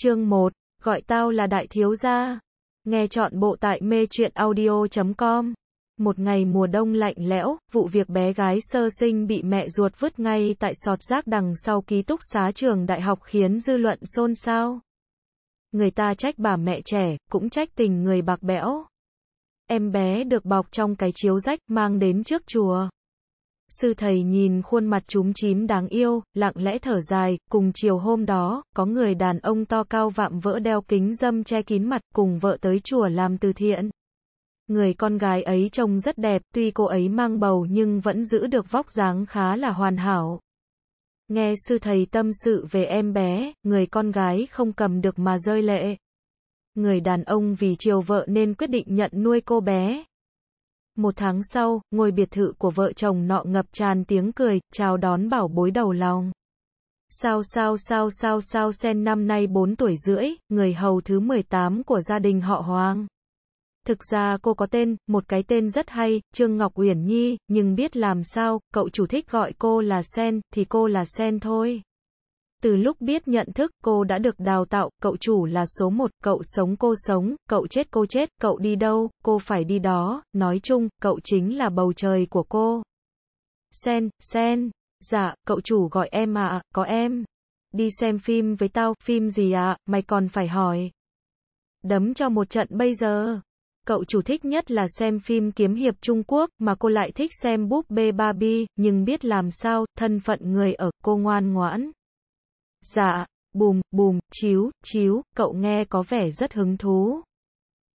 Chương 1. Gọi tao là đại thiếu gia. Nghe chọn bộ tại mê truyện audio.com. Một ngày mùa đông lạnh lẽo, vụ việc bé gái sơ sinh bị mẹ ruột vứt ngay tại sọt rác đằng sau ký túc xá trường đại học khiến dư luận xôn xao. Người ta trách bà mẹ trẻ, cũng trách tình người bạc bẽo. Em bé được bọc trong cái chiếu rách mang đến trước chùa. Sư thầy nhìn khuôn mặt chúng chím đáng yêu, lặng lẽ thở dài, cùng chiều hôm đó, có người đàn ông to cao vạm vỡ đeo kính dâm che kín mặt cùng vợ tới chùa làm từ thiện. Người con gái ấy trông rất đẹp, tuy cô ấy mang bầu nhưng vẫn giữ được vóc dáng khá là hoàn hảo. Nghe sư thầy tâm sự về em bé, người con gái không cầm được mà rơi lệ. Người đàn ông vì chiều vợ nên quyết định nhận nuôi cô bé, một tháng sau, ngôi biệt thự của vợ chồng nọ ngập tràn tiếng cười, chào đón bảo bối đầu lòng. Sao sao sao sao sao sen năm nay 4 tuổi rưỡi, người hầu thứ 18 của gia đình họ Hoàng. Thực ra cô có tên, một cái tên rất hay, Trương Ngọc Uyển Nhi, nhưng biết làm sao, cậu chủ thích gọi cô là Sen, thì cô là Sen thôi. Từ lúc biết nhận thức, cô đã được đào tạo, cậu chủ là số một, cậu sống cô sống, cậu chết cô chết, cậu đi đâu, cô phải đi đó, nói chung, cậu chính là bầu trời của cô. Sen, Sen, dạ, cậu chủ gọi em à, có em. Đi xem phim với tao, phim gì ạ à, mày còn phải hỏi. Đấm cho một trận bây giờ. Cậu chủ thích nhất là xem phim kiếm hiệp Trung Quốc, mà cô lại thích xem búp bê Barbie, nhưng biết làm sao, thân phận người ở, cô ngoan ngoãn. Dạ, bùm, bùm, chiếu, chiếu, cậu nghe có vẻ rất hứng thú.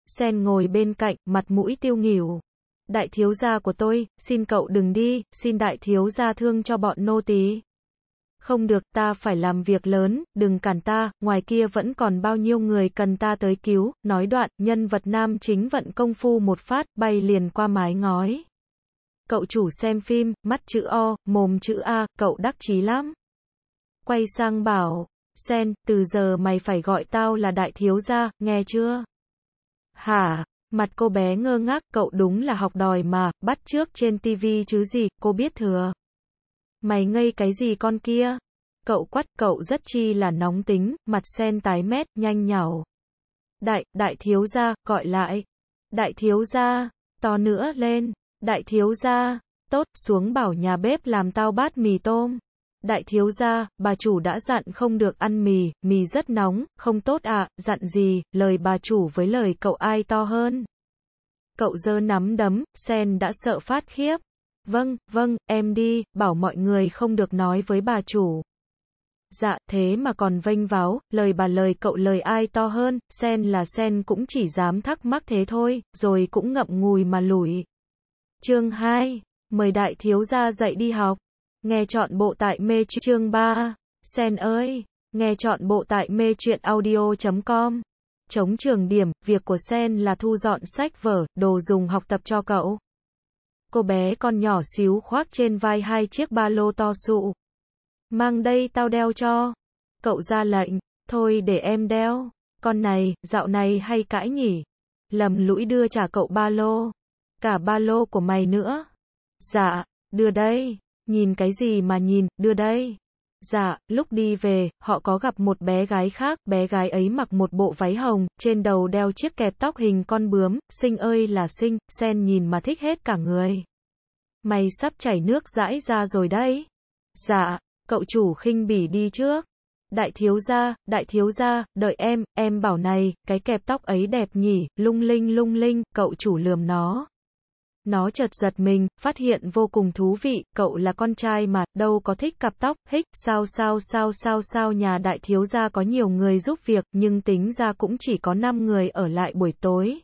Sen ngồi bên cạnh, mặt mũi tiêu nghỉu. Đại thiếu gia của tôi, xin cậu đừng đi, xin đại thiếu gia thương cho bọn nô tỳ. Không được, ta phải làm việc lớn, đừng cản ta, ngoài kia vẫn còn bao nhiêu người cần ta tới cứu, nói đoạn, nhân vật nam chính vận công phu một phát, bay liền qua mái ngói. Cậu chủ xem phim, mắt chữ O, mồm chữ A, cậu đắc chí lắm quay sang bảo, Sen, từ giờ mày phải gọi tao là đại thiếu gia, nghe chưa? Hả? Mặt cô bé ngơ ngác, cậu đúng là học đòi mà, bắt trước trên tivi chứ gì, cô biết thừa. Mày ngây cái gì con kia? Cậu quắt, cậu rất chi là nóng tính, mặt sen tái mét, nhanh nhảu. Đại, đại thiếu gia, gọi lại. Đại thiếu gia, to nữa lên. Đại thiếu gia, tốt, xuống bảo nhà bếp làm tao bát mì tôm. Đại thiếu gia, bà chủ đã dặn không được ăn mì, mì rất nóng, không tốt ạ, à, dặn gì, lời bà chủ với lời cậu ai to hơn. Cậu dơ nắm đấm, sen đã sợ phát khiếp. Vâng, vâng, em đi, bảo mọi người không được nói với bà chủ. Dạ, thế mà còn vênh váo, lời bà lời cậu lời ai to hơn, sen là sen cũng chỉ dám thắc mắc thế thôi, rồi cũng ngậm ngùi mà lủi. Chương 2. Mời đại thiếu gia dậy đi học. Nghe chọn bộ tại mê chương 3. Sen ơi, nghe chọn bộ tại mê chuyện audio.com. Chống trường điểm, việc của Sen là thu dọn sách vở, đồ dùng học tập cho cậu. Cô bé con nhỏ xíu khoác trên vai hai chiếc ba lô to sụ. Mang đây tao đeo cho. Cậu ra lệnh, thôi để em đeo. Con này, dạo này hay cãi nhỉ? Lầm lũi đưa trả cậu ba lô. Cả ba lô của mày nữa. Dạ, đưa đây. Nhìn cái gì mà nhìn, đưa đây. Dạ, lúc đi về, họ có gặp một bé gái khác, bé gái ấy mặc một bộ váy hồng, trên đầu đeo chiếc kẹp tóc hình con bướm, xinh ơi là xinh, sen nhìn mà thích hết cả người. Mày sắp chảy nước dãi ra rồi đấy. Dạ, cậu chủ khinh bỉ đi trước. Đại thiếu gia, đại thiếu gia, đợi em, em bảo này, cái kẹp tóc ấy đẹp nhỉ, lung linh lung linh, cậu chủ lườm nó. Nó chợt giật mình, phát hiện vô cùng thú vị, cậu là con trai mà, đâu có thích cặp tóc, hích, sao sao sao sao sao nhà đại thiếu gia có nhiều người giúp việc, nhưng tính ra cũng chỉ có 5 người ở lại buổi tối.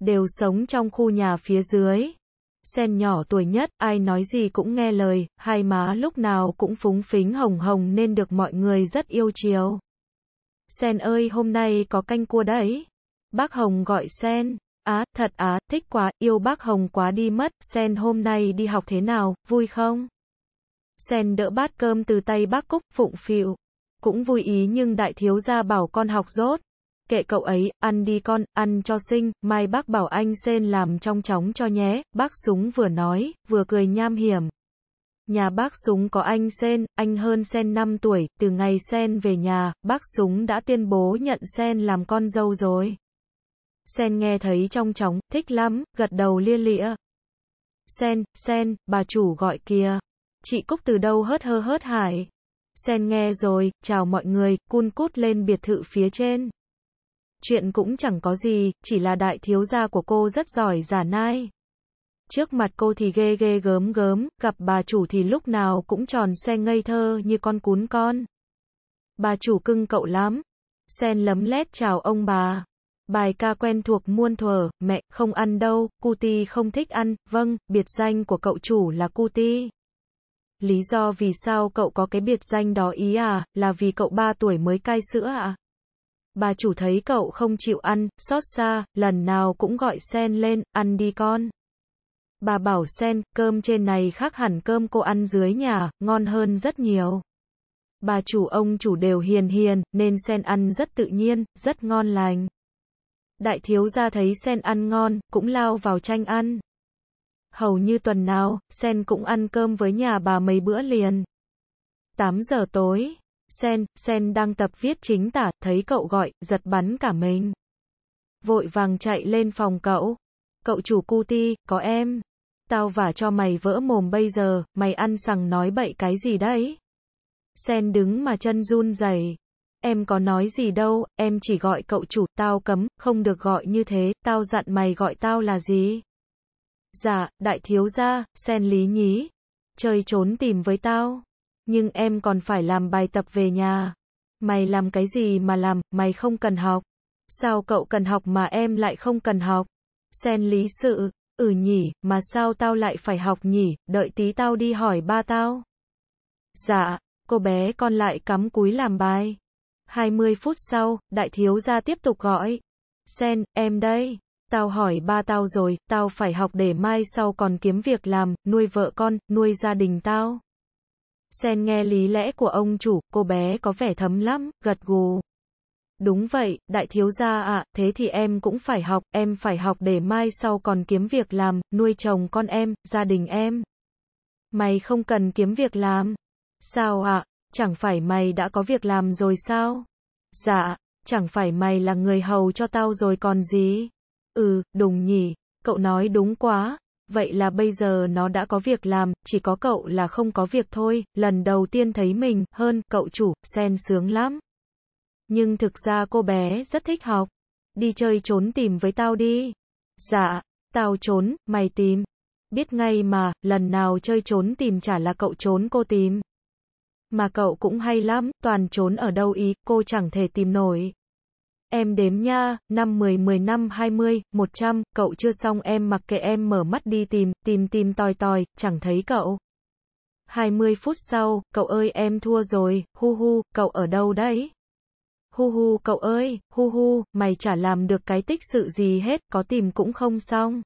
Đều sống trong khu nhà phía dưới. Sen nhỏ tuổi nhất, ai nói gì cũng nghe lời, hai má lúc nào cũng phúng phính hồng hồng nên được mọi người rất yêu chiều. Sen ơi hôm nay có canh cua đấy. Bác Hồng gọi Sen á, thật á, thích quá, yêu bác Hồng quá đi mất, Sen hôm nay đi học thế nào, vui không? Sen đỡ bát cơm từ tay bác Cúc, phụng phịu. Cũng vui ý nhưng đại thiếu gia bảo con học rốt. Kệ cậu ấy, ăn đi con, ăn cho sinh, mai bác bảo anh Sen làm trong chóng cho nhé, bác súng vừa nói, vừa cười nham hiểm. Nhà bác súng có anh Sen, anh hơn Sen 5 tuổi, từ ngày Sen về nhà, bác súng đã tuyên bố nhận Sen làm con dâu rồi. Sen nghe thấy trong chóng, thích lắm, gật đầu lia lịa. Sen, Sen, bà chủ gọi kìa. Chị Cúc từ đâu hớt hơ hớt hải. Sen nghe rồi, chào mọi người, cun cút lên biệt thự phía trên. Chuyện cũng chẳng có gì, chỉ là đại thiếu gia của cô rất giỏi giả nai. Trước mặt cô thì ghê ghê gớm gớm, gặp bà chủ thì lúc nào cũng tròn xe ngây thơ như con cún con. Bà chủ cưng cậu lắm. Sen lấm lét chào ông bà. Bài ca quen thuộc muôn thuở, mẹ, không ăn đâu, Cuti không thích ăn, vâng, biệt danh của cậu chủ là Cuti. Lý do vì sao cậu có cái biệt danh đó ý à, là vì cậu 3 tuổi mới cai sữa à? Bà chủ thấy cậu không chịu ăn, xót xa, lần nào cũng gọi sen lên, ăn đi con. Bà bảo sen, cơm trên này khác hẳn cơm cô ăn dưới nhà, ngon hơn rất nhiều. Bà chủ ông chủ đều hiền hiền, nên sen ăn rất tự nhiên, rất ngon lành. Đại thiếu gia thấy sen ăn ngon, cũng lao vào tranh ăn. Hầu như tuần nào, sen cũng ăn cơm với nhà bà mấy bữa liền. 8 giờ tối, sen, sen đang tập viết chính tả, thấy cậu gọi, giật bắn cả mình. Vội vàng chạy lên phòng cậu. Cậu chủ cu ti, có em. Tao vả cho mày vỡ mồm bây giờ, mày ăn sằng nói bậy cái gì đấy. Sen đứng mà chân run rẩy Em có nói gì đâu, em chỉ gọi cậu chủ, tao cấm, không được gọi như thế, tao dặn mày gọi tao là gì? Dạ, đại thiếu gia, sen lý nhí. Chơi trốn tìm với tao. Nhưng em còn phải làm bài tập về nhà. Mày làm cái gì mà làm, mày không cần học. Sao cậu cần học mà em lại không cần học? Sen lý sự, ừ nhỉ, mà sao tao lại phải học nhỉ, đợi tí tao đi hỏi ba tao. Dạ, cô bé con lại cắm cúi làm bài. 20 phút sau, đại thiếu gia tiếp tục gọi. Sen, em đây. Tao hỏi ba tao rồi, tao phải học để mai sau còn kiếm việc làm, nuôi vợ con, nuôi gia đình tao. Sen nghe lý lẽ của ông chủ, cô bé có vẻ thấm lắm, gật gù. Đúng vậy, đại thiếu gia ạ, à, thế thì em cũng phải học, em phải học để mai sau còn kiếm việc làm, nuôi chồng con em, gia đình em. Mày không cần kiếm việc làm. Sao ạ, à? Chẳng phải mày đã có việc làm rồi sao? Dạ, chẳng phải mày là người hầu cho tao rồi còn gì? Ừ, đúng nhỉ, cậu nói đúng quá. Vậy là bây giờ nó đã có việc làm, chỉ có cậu là không có việc thôi, lần đầu tiên thấy mình, hơn, cậu chủ, sen sướng lắm. Nhưng thực ra cô bé rất thích học. Đi chơi trốn tìm với tao đi. Dạ, tao trốn, mày tìm. Biết ngay mà, lần nào chơi trốn tìm chả là cậu trốn cô tìm. Mà cậu cũng hay lắm, toàn trốn ở đâu ý, cô chẳng thể tìm nổi. Em đếm nha, năm 10 10 năm 20, 100, cậu chưa xong em mặc kệ em mở mắt đi tìm, tìm tìm tòi tòi, chẳng thấy cậu. 20 phút sau, cậu ơi em thua rồi, hu hu, cậu ở đâu đấy? Hu hu cậu ơi, hu hu, mày chả làm được cái tích sự gì hết, có tìm cũng không xong.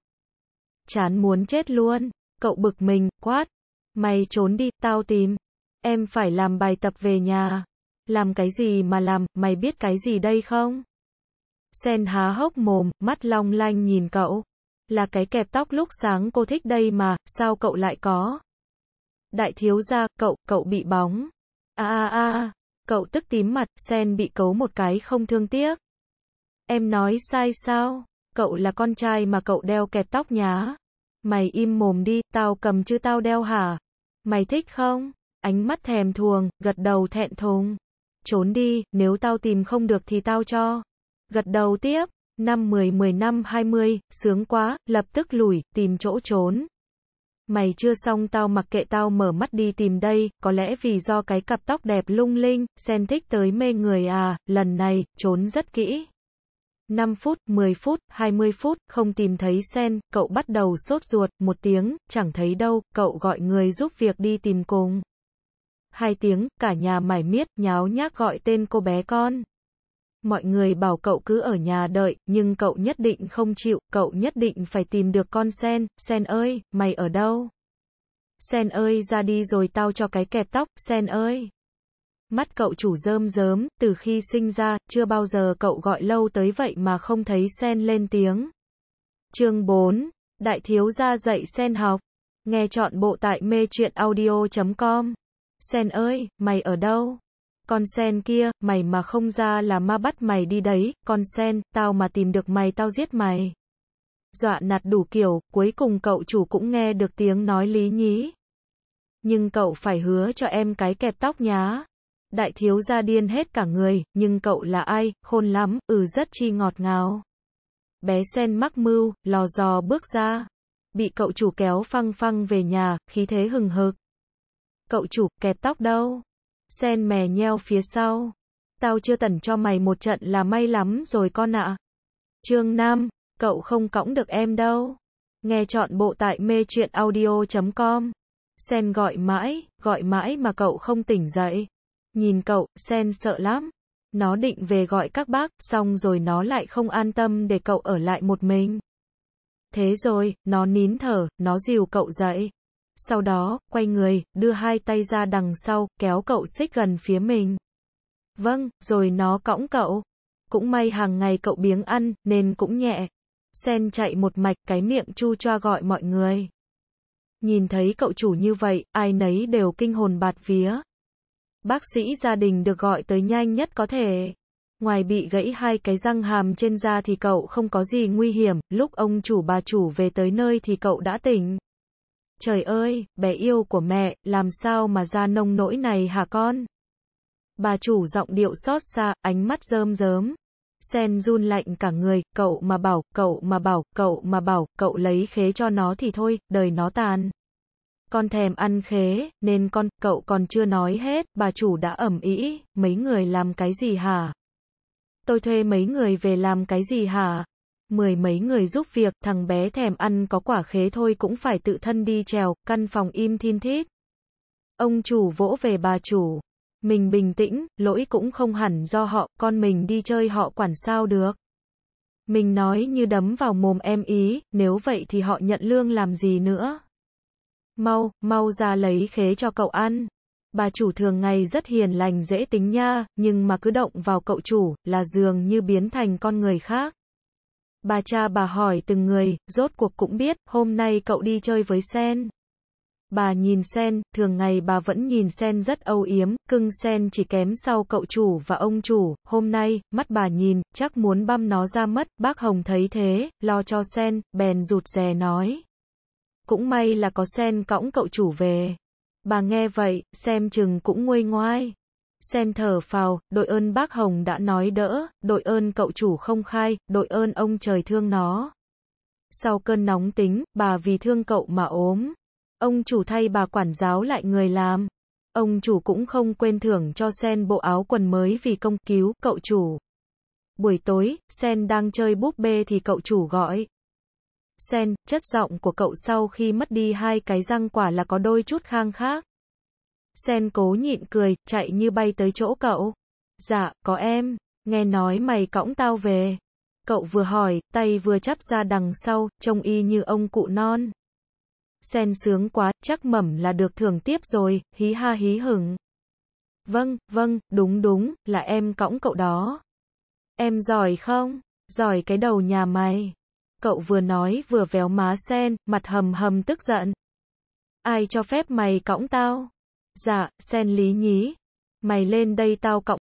Chán muốn chết luôn, cậu bực mình, quát. Mày trốn đi, tao tìm. Em phải làm bài tập về nhà. Làm cái gì mà làm, mày biết cái gì đây không? Sen há hốc mồm, mắt long lanh nhìn cậu. Là cái kẹp tóc lúc sáng cô thích đây mà, sao cậu lại có? Đại thiếu gia, cậu, cậu bị bóng. A a a, cậu tức tím mặt, Sen bị cấu một cái không thương tiếc. Em nói sai sao? Cậu là con trai mà cậu đeo kẹp tóc nhá. Mày im mồm đi, tao cầm chứ tao đeo hả? Mày thích không? Ánh mắt thèm thuồng, gật đầu thẹn thùng. Trốn đi, nếu tao tìm không được thì tao cho. Gật đầu tiếp. Năm 10 10 năm 20, sướng quá, lập tức lùi, tìm chỗ trốn. Mày chưa xong tao mặc kệ tao mở mắt đi tìm đây, có lẽ vì do cái cặp tóc đẹp lung linh, sen thích tới mê người à, lần này, trốn rất kỹ. 5 phút, 10 phút, 20 phút, không tìm thấy sen, cậu bắt đầu sốt ruột, một tiếng, chẳng thấy đâu, cậu gọi người giúp việc đi tìm cùng hai tiếng, cả nhà mải miết, nháo nhác gọi tên cô bé con. Mọi người bảo cậu cứ ở nhà đợi, nhưng cậu nhất định không chịu, cậu nhất định phải tìm được con Sen, Sen ơi, mày ở đâu? Sen ơi ra đi rồi tao cho cái kẹp tóc, Sen ơi. Mắt cậu chủ rơm rớm, từ khi sinh ra, chưa bao giờ cậu gọi lâu tới vậy mà không thấy Sen lên tiếng. Chương 4. Đại thiếu gia dạy Sen học. Nghe chọn bộ tại mê audio.com Sen ơi, mày ở đâu? Con sen kia, mày mà không ra là ma bắt mày đi đấy, con sen, tao mà tìm được mày tao giết mày. Dọa nạt đủ kiểu, cuối cùng cậu chủ cũng nghe được tiếng nói lý nhí. Nhưng cậu phải hứa cho em cái kẹp tóc nhá. Đại thiếu gia điên hết cả người, nhưng cậu là ai, khôn lắm, ừ rất chi ngọt ngào. Bé sen mắc mưu, lò dò bước ra. Bị cậu chủ kéo phăng phăng về nhà, khí thế hừng hực cậu chủ, kẹp tóc đâu? Sen mè nheo phía sau. Tao chưa tẩn cho mày một trận là may lắm rồi con ạ. À. Chương 5, cậu không cõng được em đâu. Nghe chọn bộ tại mê chuyện audio.com. Sen gọi mãi, gọi mãi mà cậu không tỉnh dậy. Nhìn cậu, Sen sợ lắm. Nó định về gọi các bác, xong rồi nó lại không an tâm để cậu ở lại một mình. Thế rồi, nó nín thở, nó dìu cậu dậy sau đó, quay người, đưa hai tay ra đằng sau, kéo cậu xích gần phía mình. Vâng, rồi nó cõng cậu. Cũng may hàng ngày cậu biếng ăn, nên cũng nhẹ. Sen chạy một mạch cái miệng chu choa gọi mọi người. Nhìn thấy cậu chủ như vậy, ai nấy đều kinh hồn bạt vía. Bác sĩ gia đình được gọi tới nhanh nhất có thể. Ngoài bị gãy hai cái răng hàm trên da thì cậu không có gì nguy hiểm, lúc ông chủ bà chủ về tới nơi thì cậu đã tỉnh. Trời ơi, bé yêu của mẹ, làm sao mà ra nông nỗi này hả con? Bà chủ giọng điệu xót xa, ánh mắt rơm rớm. Sen run lạnh cả người, cậu mà bảo, cậu mà bảo, cậu mà bảo, cậu lấy khế cho nó thì thôi, đời nó tàn. Con thèm ăn khế, nên con, cậu còn chưa nói hết, bà chủ đã ẩm ý, mấy người làm cái gì hả? Tôi thuê mấy người về làm cái gì hả? mười mấy người giúp việc, thằng bé thèm ăn có quả khế thôi cũng phải tự thân đi trèo, căn phòng im thiên thít. Ông chủ vỗ về bà chủ. Mình bình tĩnh, lỗi cũng không hẳn do họ, con mình đi chơi họ quản sao được. Mình nói như đấm vào mồm em ý, nếu vậy thì họ nhận lương làm gì nữa. Mau, mau ra lấy khế cho cậu ăn. Bà chủ thường ngày rất hiền lành dễ tính nha, nhưng mà cứ động vào cậu chủ, là dường như biến thành con người khác. Bà cha bà hỏi từng người, rốt cuộc cũng biết, hôm nay cậu đi chơi với Sen. Bà nhìn Sen, thường ngày bà vẫn nhìn Sen rất âu yếm, cưng Sen chỉ kém sau cậu chủ và ông chủ, hôm nay, mắt bà nhìn, chắc muốn băm nó ra mất, bác Hồng thấy thế, lo cho Sen, bèn rụt rè nói. Cũng may là có Sen cõng cậu chủ về. Bà nghe vậy, xem chừng cũng nguôi ngoai. Sen thở phào, đội ơn bác Hồng đã nói đỡ, đội ơn cậu chủ không khai, đội ơn ông trời thương nó. Sau cơn nóng tính, bà vì thương cậu mà ốm. Ông chủ thay bà quản giáo lại người làm. Ông chủ cũng không quên thưởng cho Sen bộ áo quần mới vì công cứu cậu chủ. Buổi tối, Sen đang chơi búp bê thì cậu chủ gọi. Sen, chất giọng của cậu sau khi mất đi hai cái răng quả là có đôi chút khang khác. Sen cố nhịn cười, chạy như bay tới chỗ cậu. Dạ, có em. Nghe nói mày cõng tao về. Cậu vừa hỏi, tay vừa chắp ra đằng sau, trông y như ông cụ non. Sen sướng quá, chắc mẩm là được thưởng tiếp rồi, hí ha hí hửng. Vâng, vâng, đúng đúng, là em cõng cậu đó. Em giỏi không? Giỏi cái đầu nhà mày. Cậu vừa nói vừa véo má sen, mặt hầm hầm tức giận. Ai cho phép mày cõng tao? Dạ, sen lý nhí. Mày lên đây tao cộng.